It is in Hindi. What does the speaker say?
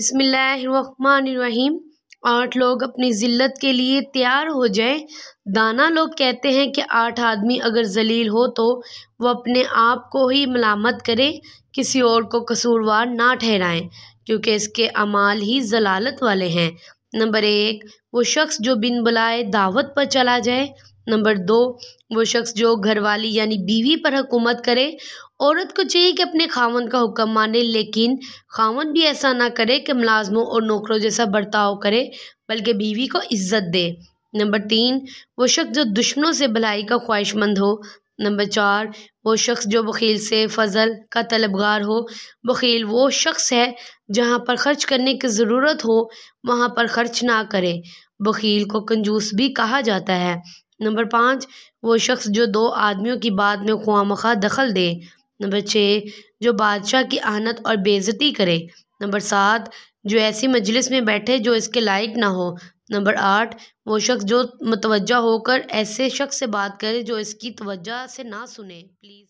बिसमीम आठ लोग अपनी ज़िल्लत के लिए तैयार हो जाएं दाना लोग कहते हैं कि आठ आदमी अगर जलील हो तो वो अपने आप को ही मलामत करें किसी और को कसूरवार ना ठहराएं क्योंकि इसके अमाल ही जलालत वाले हैं नंबर एक वो शख्स जो बिन बुलाए दावत पर चला जाए नंबर दो वो शख्स जो घरवाली यानी बीवी पर हुकूमत करे औरत को चाहिए कि अपने खावन का हुक्म माने लेकिन खावन भी ऐसा ना करे कि मुलाजमों और नौकरों जैसा बर्ताव करे बल्कि बीवी को इज्जत दे नंबर तीन वो शख्स जो दुश्मनों से भलाई का ख्वाहिशमंद हो नंबर चार वो शख्स जो बखील से फजल का तलबगार हो बखील वो शख्स है जहाँ पर खर्च करने की ज़रूरत हो वहाँ पर खर्च ना करे बखील को कंजूस भी कहा जाता है नंबर पाँच वो शख्स जो दो आदमियों की बात में ख्वाम दखल दे नंबर छः जो बादशाह की आहनत और बेज़ती करे नंबर सात जो ऐसी मजलिस में बैठे जो इसके लायक ना हो नंबर आठ वो शख्स जो मतवजा होकर ऐसे शख्स से बात करे जो इसकी तवज्जा से ना सुने प्लीज़